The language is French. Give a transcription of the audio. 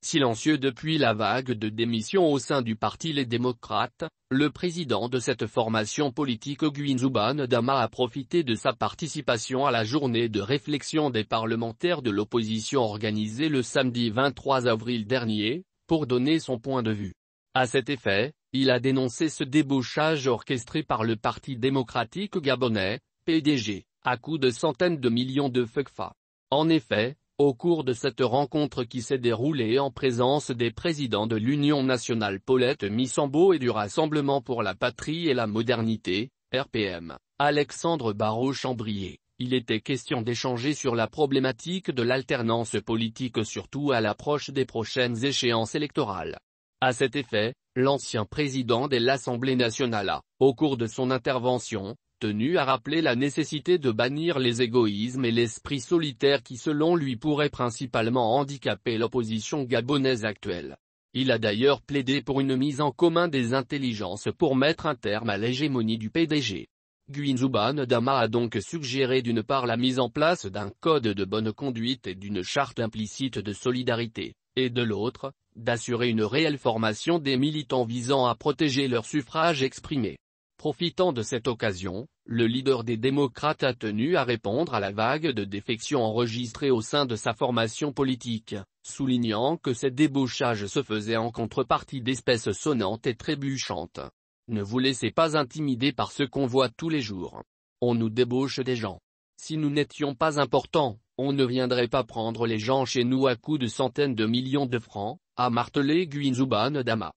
Silencieux depuis la vague de démission au sein du parti Les Démocrates, le président de cette formation politique Oguin Zouban Dama a profité de sa participation à la journée de réflexion des parlementaires de l'opposition organisée le samedi 23 avril dernier, pour donner son point de vue. À cet effet, il a dénoncé ce débauchage orchestré par le Parti démocratique gabonais, PDG, à coups de centaines de millions de FECFA. En effet, au cours de cette rencontre qui s'est déroulée en présence des présidents de l'Union nationale Paulette Missambo et du Rassemblement pour la patrie et la modernité, RPM, Alexandre Barrault-Chambrier, il était question d'échanger sur la problématique de l'alternance politique surtout à l'approche des prochaines échéances électorales. À cet effet, l'ancien président de l'Assemblée nationale a, au cours de son intervention, tenu à rappeler la nécessité de bannir les égoïsmes et l'esprit solitaire qui selon lui pourraient principalement handicaper l'opposition gabonaise actuelle. Il a d'ailleurs plaidé pour une mise en commun des intelligences pour mettre un terme à l'hégémonie du PDG. Guinzuban Dama a donc suggéré d'une part la mise en place d'un code de bonne conduite et d'une charte implicite de solidarité, et de l'autre, d'assurer une réelle formation des militants visant à protéger leur suffrage exprimé. Profitant de cette occasion, le leader des démocrates a tenu à répondre à la vague de défections enregistrées au sein de sa formation politique, soulignant que ces débauchages se faisaient en contrepartie d'espèces sonnantes et trébuchantes. Ne vous laissez pas intimider par ce qu'on voit tous les jours. On nous débauche des gens. Si nous n'étions pas importants, on ne viendrait pas prendre les gens chez nous à coups de centaines de millions de francs, a martelé Guinzouban Dama.